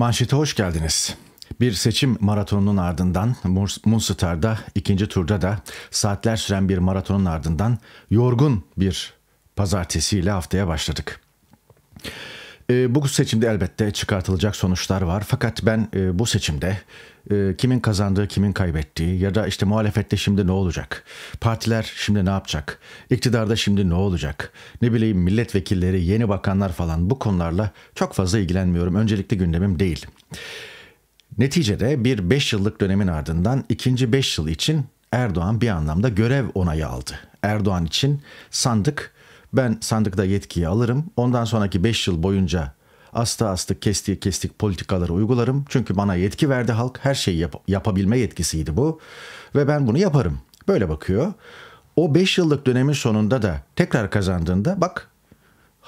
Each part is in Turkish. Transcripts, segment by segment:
Manşete hoş geldiniz. Bir seçim maratonunun ardından Moonstar'da ikinci turda da saatler süren bir maratonun ardından yorgun bir pazartesiyle haftaya başladık. E, bu seçimde elbette çıkartılacak sonuçlar var. Fakat ben e, bu seçimde e, kimin kazandığı, kimin kaybettiği ya da işte muhalefette şimdi ne olacak? Partiler şimdi ne yapacak? İktidarda şimdi ne olacak? Ne bileyim milletvekilleri, yeni bakanlar falan bu konularla çok fazla ilgilenmiyorum. Öncelikli gündemim değil. Neticede bir 5 yıllık dönemin ardından ikinci 5 yıl için Erdoğan bir anlamda görev onayı aldı. Erdoğan için sandık ben sandıkta yetkiyi alırım. Ondan sonraki 5 yıl boyunca asta astık kestiği kestik politikaları uygularım. Çünkü bana yetki verdi halk. Her şeyi yap yapabilme yetkisiydi bu. Ve ben bunu yaparım. Böyle bakıyor. O 5 yıllık dönemin sonunda da tekrar kazandığında bak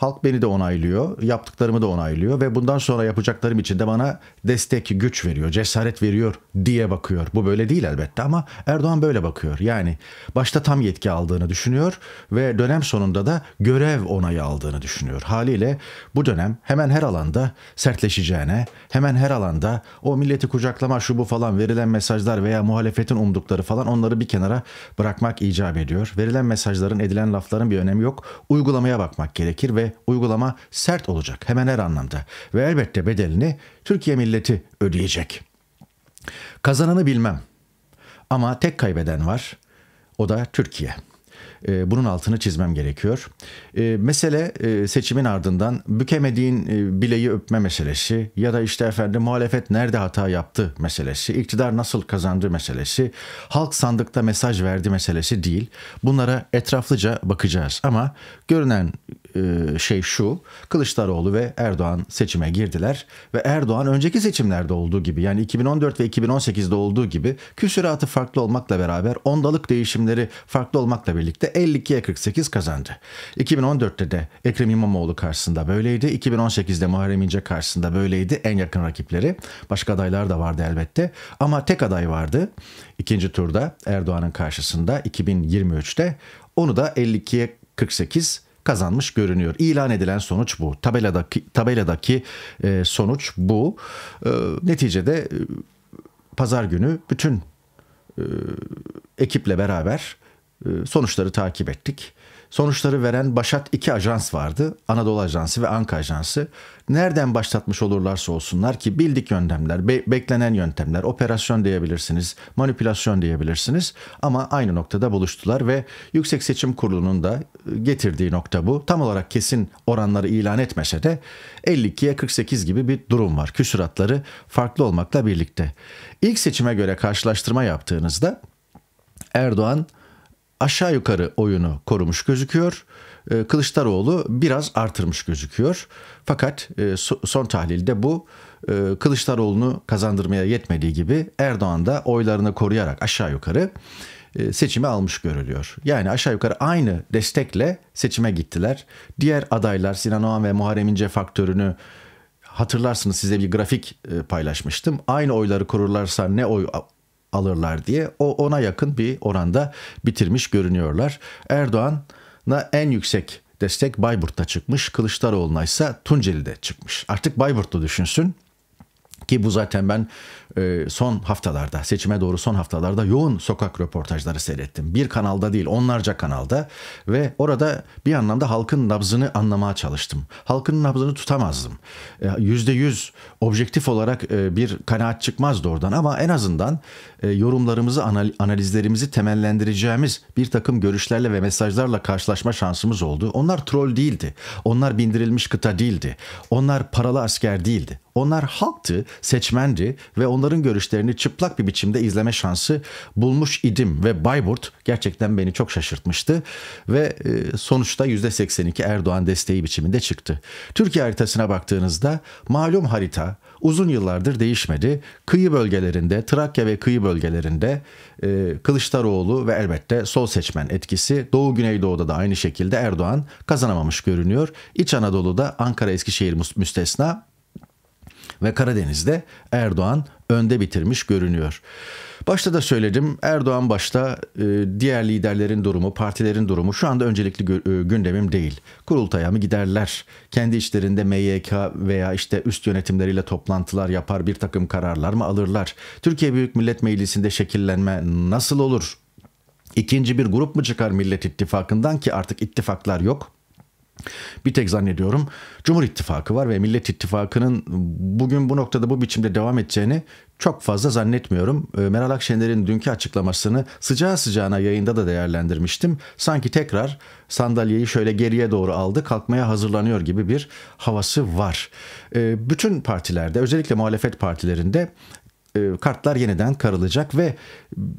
Halk beni de onaylıyor, yaptıklarımı da onaylıyor ve bundan sonra yapacaklarım için de bana destek, güç veriyor, cesaret veriyor diye bakıyor. Bu böyle değil elbette ama Erdoğan böyle bakıyor. Yani başta tam yetki aldığını düşünüyor ve dönem sonunda da görev onayı aldığını düşünüyor. Haliyle bu dönem hemen her alanda sertleşeceğine, hemen her alanda o milleti kucaklama şu bu falan verilen mesajlar veya muhalefetin umdukları falan onları bir kenara bırakmak icap ediyor. Verilen mesajların, edilen lafların bir önemi yok. Uygulamaya bakmak gerekir ve uygulama sert olacak hemen her anlamda ve elbette bedelini Türkiye milleti ödeyecek. Kazananı bilmem ama tek kaybeden var o da Türkiye. Ee, bunun altını çizmem gerekiyor. Ee, mesele e, seçimin ardından bükemediğin e, bileği öpme meselesi ya da işte efendim muhalefet nerede hata yaptı meselesi, iktidar nasıl kazandı meselesi, halk sandıkta mesaj verdi meselesi değil. Bunlara etraflıca bakacağız ama görünen e, şey şu. Kılıçdaroğlu ve Erdoğan seçime girdiler ve Erdoğan önceki seçimlerde olduğu gibi yani 2014 ve 2018'de olduğu gibi küsüratı farklı olmakla beraber ondalık değişimleri farklı olmakla birlikte 52'ye 48 kazandı. 2014'te de Ekrem İmamoğlu karşısında böyleydi. 2018'de Muharrem İnce karşısında böyleydi en yakın rakipleri. Başka adaylar da vardı elbette ama tek aday vardı. İkinci turda Erdoğan'ın karşısında 2023'te onu da 52'ye 48 kazanmış görünüyor. İlan edilen sonuç bu. Tabeladaki tabeladaki e, sonuç bu. E, neticede e, pazar günü bütün e, ekiple beraber e, sonuçları takip ettik. Sonuçları veren başat iki ajans vardı. Anadolu Ajansı ve Anka Ajansı. Nereden başlatmış olurlarsa olsunlar ki bildik yöntemler, be- beklenen yöntemler, operasyon diyebilirsiniz, manipülasyon diyebilirsiniz ama aynı noktada buluştular ve Yüksek Seçim Kurulu'nun da e, getirdiği nokta bu. Tam olarak kesin oranları ilan etmese de 52'ye 48 gibi bir durum var. Küsuratları farklı olmakla birlikte. İlk seçime göre karşılaştırma yaptığınızda Erdoğan aşağı yukarı oyunu korumuş gözüküyor. Ee, Kılıçdaroğlu biraz artırmış gözüküyor. Fakat e, son tahlilde bu e, Kılıçdaroğlu'nu kazandırmaya yetmediği gibi Erdoğan da oylarını koruyarak aşağı yukarı e, seçimi almış görülüyor. Yani aşağı yukarı aynı destekle seçime gittiler. Diğer adaylar Sinan Oğan ve Muharrem İnce faktörünü hatırlarsınız size bir grafik paylaşmıştım. Aynı oyları korurlarsa ne oy alırlar diye o ona yakın bir oranda bitirmiş görünüyorlar. Erdoğan'a en yüksek destek Bayburt'ta çıkmış, Kılıçdaroğlu'na ise Tunceli'de çıkmış. Artık Bayburtlu düşünsün. Ki bu zaten ben e, son haftalarda seçime doğru son haftalarda yoğun sokak röportajları seyrettim. Bir kanalda değil onlarca kanalda ve orada bir anlamda halkın nabzını anlamaya çalıştım. Halkın nabzını tutamazdım. E, yüzde yüz objektif olarak e, bir kanaat çıkmazdı oradan ama en azından e, yorumlarımızı analizlerimizi temellendireceğimiz bir takım görüşlerle ve mesajlarla karşılaşma şansımız oldu. Onlar troll değildi. Onlar bindirilmiş kıta değildi. Onlar paralı asker değildi. Onlar halktı, seçmendi ve onların görüşlerini çıplak bir biçimde izleme şansı bulmuş idim ve Bayburt gerçekten beni çok şaşırtmıştı ve e, sonuçta %82 Erdoğan desteği biçiminde çıktı. Türkiye haritasına baktığınızda malum harita uzun yıllardır değişmedi. Kıyı bölgelerinde, Trakya ve kıyı bölgelerinde e, Kılıçdaroğlu ve elbette sol seçmen etkisi Doğu Güneydoğu'da da aynı şekilde Erdoğan kazanamamış görünüyor. İç Anadolu'da Ankara Eskişehir müstesna ve Karadeniz'de Erdoğan önde bitirmiş görünüyor. Başta da söyledim Erdoğan başta e, diğer liderlerin durumu, partilerin durumu şu anda öncelikli e, gündemim değil. Kurultaya mı giderler? Kendi içlerinde MYK veya işte üst yönetimleriyle toplantılar yapar, bir takım kararlar mı alırlar? Türkiye Büyük Millet Meclisi'nde şekillenme nasıl olur? İkinci bir grup mu çıkar Millet İttifakı'ndan ki artık ittifaklar yok? Bir tek zannediyorum Cumhur İttifakı var ve Millet İttifakı'nın bugün bu noktada bu biçimde devam edeceğini çok fazla zannetmiyorum. Ee, Meral Akşener'in dünkü açıklamasını sıcağı sıcağına yayında da değerlendirmiştim. Sanki tekrar sandalyeyi şöyle geriye doğru aldı, kalkmaya hazırlanıyor gibi bir havası var. Ee, bütün partilerde, özellikle muhalefet partilerinde e, kartlar yeniden karılacak ve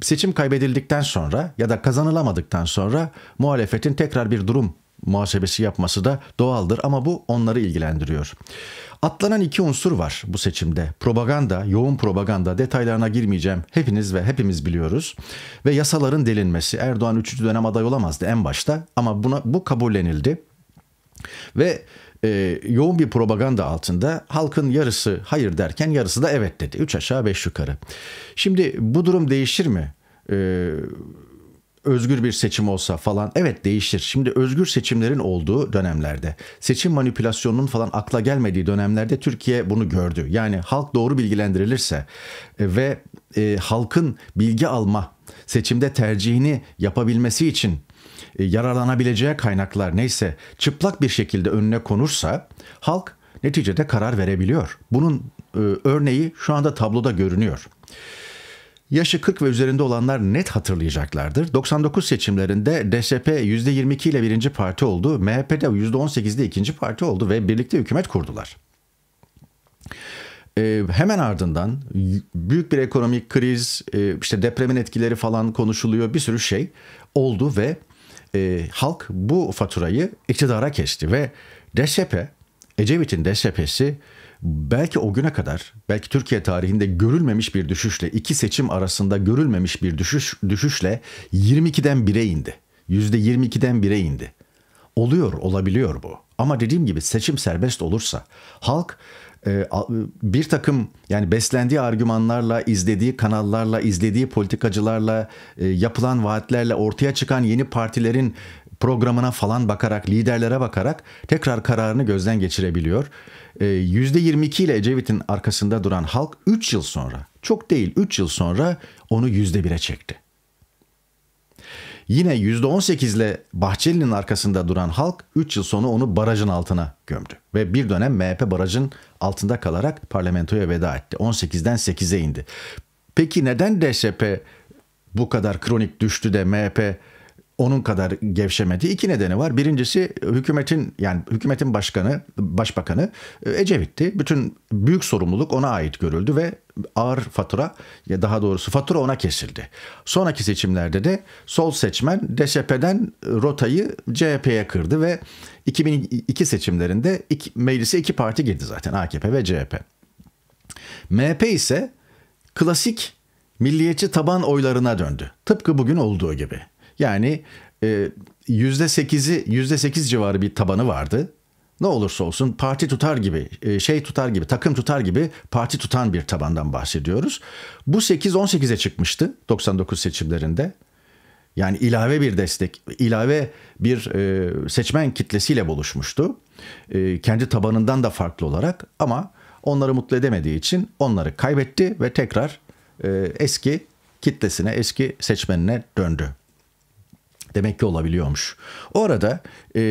seçim kaybedildikten sonra ya da kazanılamadıktan sonra muhalefetin tekrar bir durum muhasebesi yapması da doğaldır ama bu onları ilgilendiriyor. Atlanan iki unsur var bu seçimde. Propaganda, yoğun propaganda detaylarına girmeyeceğim. Hepiniz ve hepimiz biliyoruz. Ve yasaların delinmesi. Erdoğan 3. dönem aday olamazdı en başta ama buna bu kabullenildi. Ve e, yoğun bir propaganda altında halkın yarısı hayır derken yarısı da evet dedi. Üç aşağı beş yukarı. Şimdi bu durum değişir mi? Eee özgür bir seçim olsa falan evet değişir. Şimdi özgür seçimlerin olduğu dönemlerde seçim manipülasyonunun falan akla gelmediği dönemlerde Türkiye bunu gördü. Yani halk doğru bilgilendirilirse e, ve e, halkın bilgi alma seçimde tercihini yapabilmesi için e, yararlanabileceği kaynaklar neyse çıplak bir şekilde önüne konursa halk neticede karar verebiliyor. Bunun e, örneği şu anda tabloda görünüyor. Yaşı 40 ve üzerinde olanlar net hatırlayacaklardır. 99 seçimlerinde DSP %22 ile birinci parti oldu, MHP'de %18 ile ikinci parti oldu ve birlikte hükümet kurdular. Ee, hemen ardından büyük bir ekonomik kriz, e, işte depremin etkileri falan konuşuluyor bir sürü şey oldu ve e, halk bu faturayı iktidara kesti ve DSP, Ecevit'in DSP'si belki o güne kadar belki Türkiye tarihinde görülmemiş bir düşüşle iki seçim arasında görülmemiş bir düşüş düşüşle 22'den 1'e indi. %22'den 1'e indi. Oluyor, olabiliyor bu. Ama dediğim gibi seçim serbest olursa halk e, bir takım yani beslendiği argümanlarla, izlediği kanallarla, izlediği politikacılarla, e, yapılan vaatlerle ortaya çıkan yeni partilerin programına falan bakarak, liderlere bakarak tekrar kararını gözden geçirebiliyor. %22 e, ile Ecevit'in arkasında duran halk 3 yıl sonra, çok değil 3 yıl sonra onu %1'e çekti. Yine %18 ile Bahçeli'nin arkasında duran halk 3 yıl sonra onu barajın altına gömdü. Ve bir dönem MHP barajın altında kalarak parlamentoya veda etti. 18'den 8'e indi. Peki neden DSP bu kadar kronik düştü de MHP onun kadar gevşemedi. İki nedeni var. Birincisi hükümetin yani hükümetin başkanı, başbakanı e, Ecevit'ti. Bütün büyük sorumluluk ona ait görüldü ve ağır fatura ya daha doğrusu fatura ona kesildi. Sonraki seçimlerde de sol seçmen DSP'den rotayı CHP'ye kırdı ve 2002 seçimlerinde iki, meclise iki parti girdi zaten AKP ve CHP. MHP ise klasik milliyetçi taban oylarına döndü. Tıpkı bugün olduğu gibi. Yani %8'i e, %8 civarı bir tabanı vardı ne olursa olsun parti tutar gibi, e, şey tutar gibi, takım tutar gibi parti tutan bir tabandan bahsediyoruz. Bu 8-18'e çıkmıştı 99 seçimlerinde. Yani ilave bir destek, ilave bir e, seçmen kitlesiyle buluşmuştu. E, kendi tabanından da farklı olarak ama onları mutlu edemediği için onları kaybetti ve tekrar eski kitlesine, eski seçmenine döndü. Demek ki olabiliyormuş. Orada e,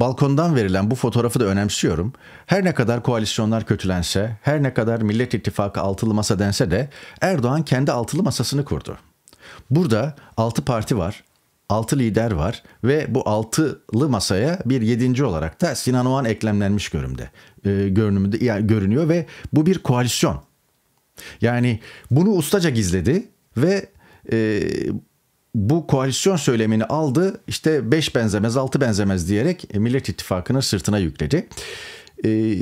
balkondan verilen bu fotoğrafı da önemsiyorum. Her ne kadar koalisyonlar kötülense, her ne kadar Millet İttifakı altılı masa dense de Erdoğan kendi altılı masasını kurdu. Burada altı parti var, altı lider var ve bu altılı masaya bir yedinci olarak da Sinan Oğan eklemlenmiş görümde E, görünümde yani görünüyor ve bu bir koalisyon. Yani bunu ustaca gizledi ve e, bu koalisyon söylemini aldı işte beş benzemez altı benzemez diyerek e, Millet İttifakı'nın sırtına yükledi. E,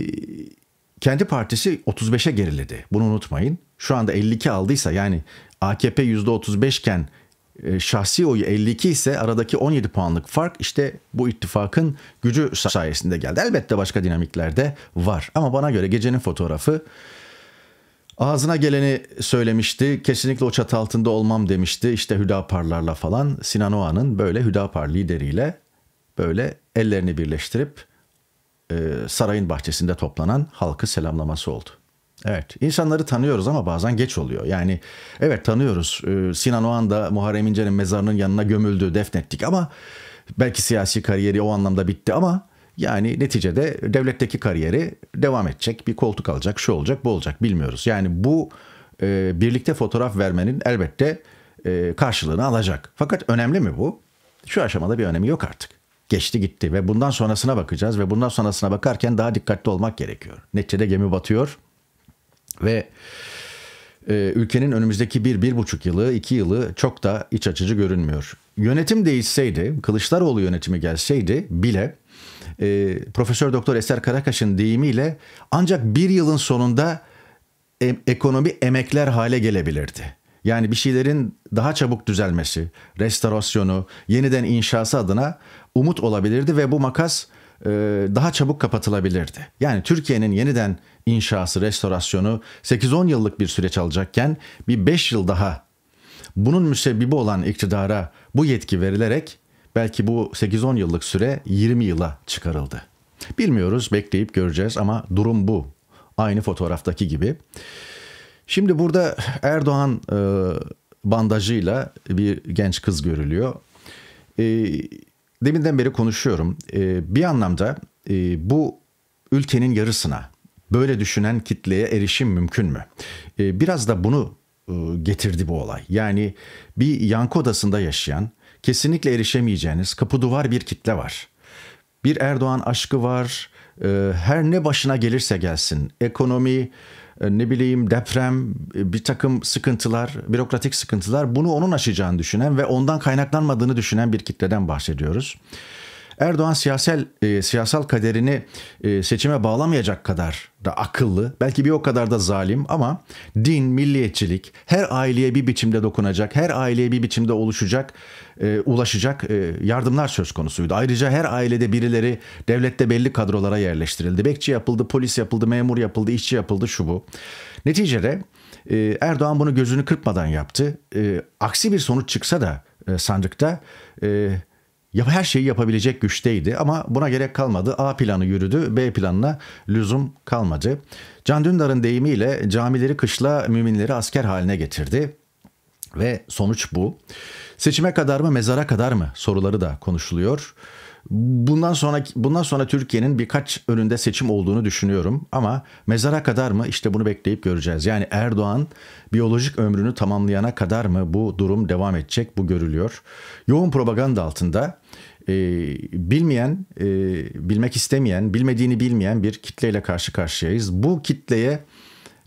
kendi partisi 35'e geriledi bunu unutmayın. Şu anda 52 aldıysa yani AKP %35 iken şahsi oyu 52 ise aradaki 17 puanlık fark işte bu ittifakın gücü sayesinde geldi. Elbette başka dinamikler de var ama bana göre gecenin fotoğrafı Ağzına geleni söylemişti. Kesinlikle o çatı altında olmam demişti. İşte Hüdaparlarla falan Sinan Oğan'ın böyle Hüdapar lideriyle böyle ellerini birleştirip e, sarayın bahçesinde toplanan halkı selamlaması oldu. Evet insanları tanıyoruz ama bazen geç oluyor. Yani evet tanıyoruz e, Sinan Oğan da Muharrem İnce'nin mezarının yanına gömüldü defnettik ama belki siyasi kariyeri o anlamda bitti ama yani neticede devletteki kariyeri devam edecek. Bir koltuk alacak, şu olacak, bu olacak bilmiyoruz. Yani bu e, birlikte fotoğraf vermenin elbette e, karşılığını alacak. Fakat önemli mi bu? Şu aşamada bir önemi yok artık. Geçti gitti ve bundan sonrasına bakacağız ve bundan sonrasına bakarken daha dikkatli olmak gerekiyor. Neticede gemi batıyor ve e, ülkenin önümüzdeki bir, bir buçuk yılı, iki yılı çok da iç açıcı görünmüyor. Yönetim değişseydi, Kılıçdaroğlu yönetimi gelseydi bile e, Profesör Doktor Eser Karakaş'ın deyimiyle ancak bir yılın sonunda e, ekonomi emekler hale gelebilirdi. Yani bir şeylerin daha çabuk düzelmesi, restorasyonu, yeniden inşası adına umut olabilirdi ve bu makas e, daha çabuk kapatılabilirdi. Yani Türkiye'nin yeniden inşası, restorasyonu 8-10 yıllık bir süreç alacakken bir 5 yıl daha bunun müsebbibi olan iktidara bu yetki verilerek Belki bu 8-10 yıllık süre 20 yıla çıkarıldı. Bilmiyoruz, bekleyip göreceğiz ama durum bu. Aynı fotoğraftaki gibi. Şimdi burada Erdoğan e, bandajıyla bir genç kız görülüyor. E, deminden beri konuşuyorum. E, bir anlamda e, bu ülkenin yarısına böyle düşünen kitleye erişim mümkün mü? E, biraz da bunu e, getirdi bu olay. Yani bir yankı odasında yaşayan kesinlikle erişemeyeceğiniz kapı duvar bir kitle var. Bir Erdoğan aşkı var. Ee, her ne başına gelirse gelsin. Ekonomi, e, ne bileyim deprem, e, bir takım sıkıntılar, bürokratik sıkıntılar bunu onun aşacağını düşünen ve ondan kaynaklanmadığını düşünen bir kitleden bahsediyoruz. Erdoğan siyasal e, siyasal kaderini e, seçime bağlamayacak kadar da akıllı, belki bir o kadar da zalim ama din, milliyetçilik her aileye bir biçimde dokunacak, her aileye bir biçimde oluşacak, e, ulaşacak e, yardımlar söz konusuydu. Ayrıca her ailede birileri devlette belli kadrolara yerleştirildi. Bekçi yapıldı, polis yapıldı, memur yapıldı, işçi yapıldı, şu bu. Neticede e, Erdoğan bunu gözünü kırpmadan yaptı. E, aksi bir sonuç çıksa da e, sandıkta e, her şeyi yapabilecek güçteydi ama buna gerek kalmadı. A planı yürüdü, B planına lüzum kalmadı. Can Dündar'ın deyimiyle camileri kışla müminleri asker haline getirdi ve sonuç bu. Seçime kadar mı mezara kadar mı soruları da konuşuluyor. Bundan sonra bundan sonra Türkiye'nin birkaç önünde seçim olduğunu düşünüyorum ama mezara kadar mı işte bunu bekleyip göreceğiz. Yani Erdoğan biyolojik ömrünü tamamlayana kadar mı bu durum devam edecek bu görülüyor. Yoğun propaganda altında e, bilmeyen, e, bilmek istemeyen, bilmediğini bilmeyen bir kitleyle karşı karşıyayız. Bu kitleye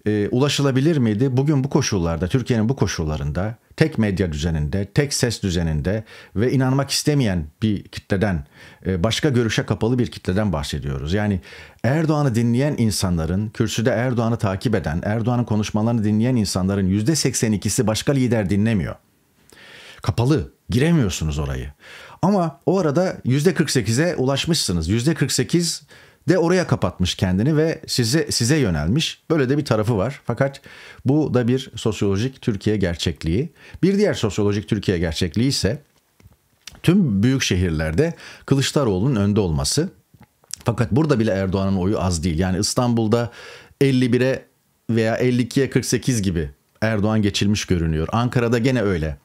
e, ulaşılabilir miydi? Bugün bu koşullarda, Türkiye'nin bu koşullarında tek medya düzeninde, tek ses düzeninde ve inanmak istemeyen bir kitleden, e, başka görüşe kapalı bir kitleden bahsediyoruz. Yani Erdoğan'ı dinleyen insanların, kürsüde Erdoğan'ı takip eden, Erdoğan'ın konuşmalarını dinleyen insanların %82'si başka lider dinlemiyor. Kapalı, giremiyorsunuz orayı. Ama o arada %48'e ulaşmışsınız. %48 de oraya kapatmış kendini ve size size yönelmiş. Böyle de bir tarafı var. Fakat bu da bir sosyolojik Türkiye gerçekliği. Bir diğer sosyolojik Türkiye gerçekliği ise tüm büyük şehirlerde Kılıçdaroğlu'nun önde olması. Fakat burada bile Erdoğan'ın oyu az değil. Yani İstanbul'da 51'e veya 52'ye 48 gibi Erdoğan geçilmiş görünüyor. Ankara'da gene öyle.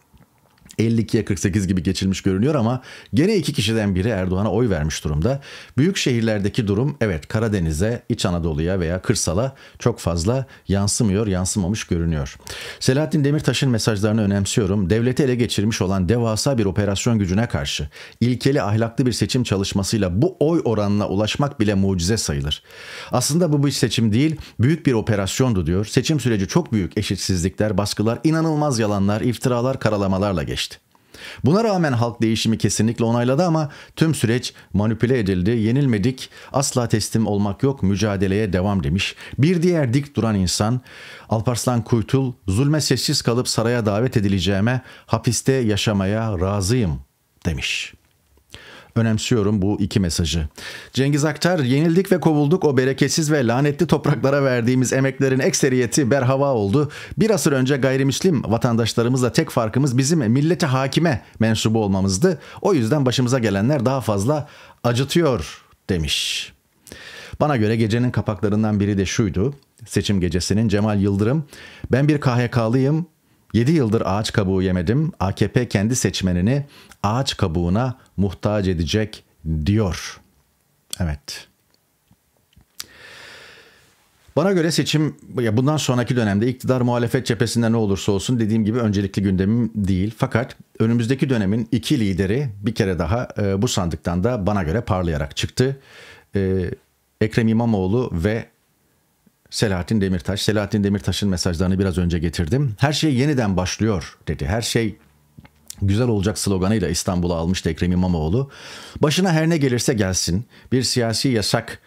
52'ye 48 gibi geçilmiş görünüyor ama gene iki kişiden biri Erdoğan'a oy vermiş durumda. Büyük şehirlerdeki durum evet Karadeniz'e, İç Anadolu'ya veya kırsala çok fazla yansımıyor, yansımamış görünüyor. Selahattin Demirtaş'ın mesajlarını önemsiyorum. Devleti ele geçirmiş olan devasa bir operasyon gücüne karşı ilkeli ahlaklı bir seçim çalışmasıyla bu oy oranına ulaşmak bile mucize sayılır. Aslında bu bir seçim değil, büyük bir operasyondu diyor. Seçim süreci çok büyük eşitsizlikler, baskılar, inanılmaz yalanlar, iftiralar, karalamalarla geçti. Buna rağmen halk değişimi kesinlikle onayladı ama tüm süreç manipüle edildi. Yenilmedik, asla teslim olmak yok, mücadeleye devam demiş. Bir diğer dik duran insan Alparslan Kuytul, zulme sessiz kalıp saraya davet edileceğime, hapiste yaşamaya razıyım demiş.'' Önemsiyorum bu iki mesajı. Cengiz Aktar, yenildik ve kovulduk o bereketsiz ve lanetli topraklara verdiğimiz emeklerin ekseriyeti berhava oldu. Bir asır önce gayrimüslim vatandaşlarımızla tek farkımız bizim millete hakime mensubu olmamızdı. O yüzden başımıza gelenler daha fazla acıtıyor demiş. Bana göre gecenin kapaklarından biri de şuydu. Seçim gecesinin Cemal Yıldırım. Ben bir KHK'lıyım 7 yıldır ağaç kabuğu yemedim. AKP kendi seçmenini ağaç kabuğuna muhtaç edecek diyor. Evet. Bana göre seçim ya bundan sonraki dönemde iktidar muhalefet cephesinde ne olursa olsun dediğim gibi öncelikli gündemim değil. Fakat önümüzdeki dönemin iki lideri bir kere daha e, bu sandıktan da bana göre parlayarak çıktı. E, Ekrem İmamoğlu ve Selahattin Demirtaş. Selahattin Demirtaş'ın mesajlarını biraz önce getirdim. Her şey yeniden başlıyor dedi. Her şey güzel olacak sloganıyla İstanbul'a almıştı Ekrem İmamoğlu. Başına her ne gelirse gelsin bir siyasi yasak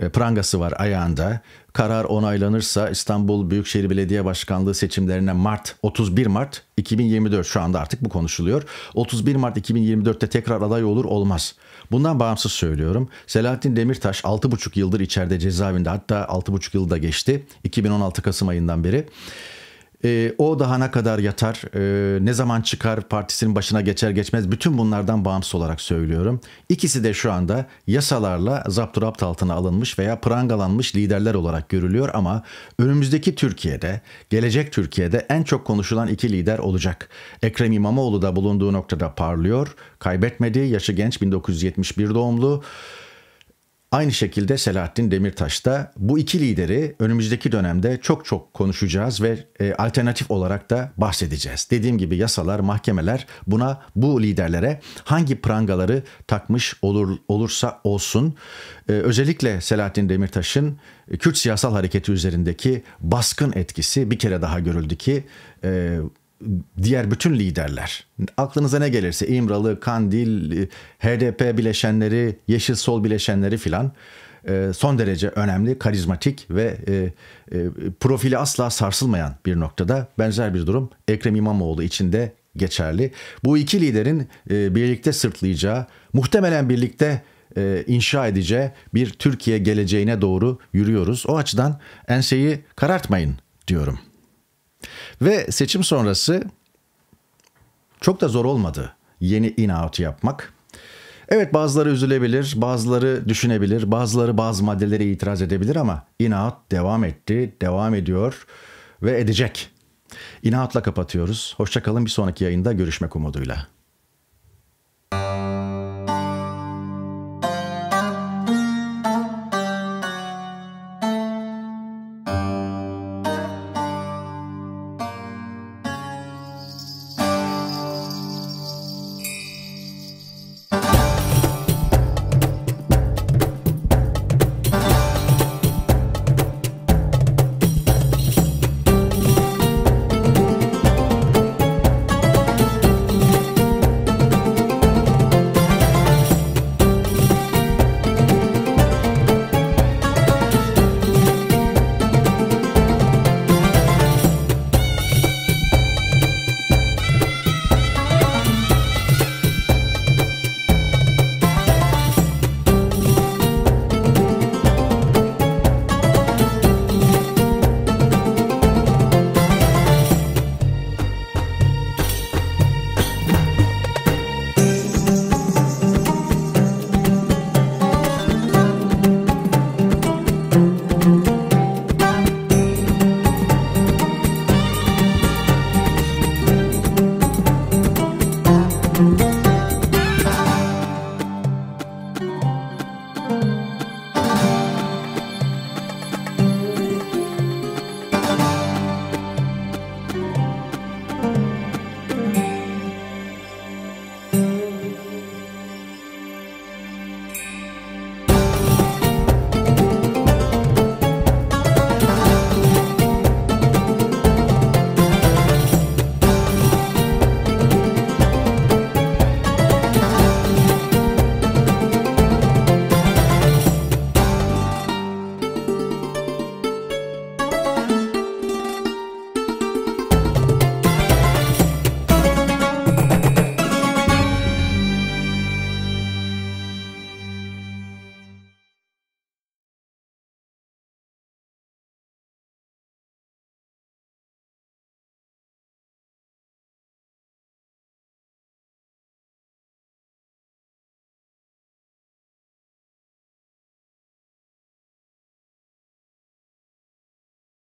e, prangası var ayağında. Karar onaylanırsa İstanbul Büyükşehir Belediye Başkanlığı seçimlerine Mart 31 Mart 2024 şu anda artık bu konuşuluyor. 31 Mart 2024'te tekrar aday olur olmaz. Bundan bağımsız söylüyorum. Selahattin Demirtaş 6,5 yıldır içeride cezaevinde hatta 6,5 yılda geçti. 2016 Kasım ayından beri. E, o daha ne kadar yatar, e, ne zaman çıkar, partisinin başına geçer geçmez bütün bunlardan bağımsız olarak söylüyorum. İkisi de şu anda yasalarla zapturapt altına alınmış veya prangalanmış liderler olarak görülüyor ama önümüzdeki Türkiye'de, gelecek Türkiye'de en çok konuşulan iki lider olacak. Ekrem İmamoğlu da bulunduğu noktada parlıyor, kaybetmedi, yaşı genç 1971 doğumlu. Aynı şekilde Selahattin Demirtaş da bu iki lideri önümüzdeki dönemde çok çok konuşacağız ve e, alternatif olarak da bahsedeceğiz. Dediğim gibi yasalar, mahkemeler buna bu liderlere hangi prangaları takmış olur olursa olsun e, özellikle Selahattin Demirtaş'ın e, Kürt siyasal hareketi üzerindeki baskın etkisi bir kere daha görüldü ki e, diğer bütün liderler aklınıza ne gelirse İmralı, Kandil, HDP bileşenleri, Yeşil Sol bileşenleri filan e, son derece önemli, karizmatik ve e, e, profili asla sarsılmayan bir noktada benzer bir durum Ekrem İmamoğlu için de geçerli. Bu iki liderin birlikte sırtlayacağı, muhtemelen birlikte inşa edeceği bir Türkiye geleceğine doğru yürüyoruz. O açıdan enseyi karartmayın diyorum. Ve seçim sonrası çok da zor olmadı yeni in-out yapmak. Evet bazıları üzülebilir, bazıları düşünebilir, bazıları bazı maddelere itiraz edebilir ama in-out devam etti, devam ediyor ve edecek. In-out'la kapatıyoruz. Hoşçakalın bir sonraki yayında görüşmek umuduyla.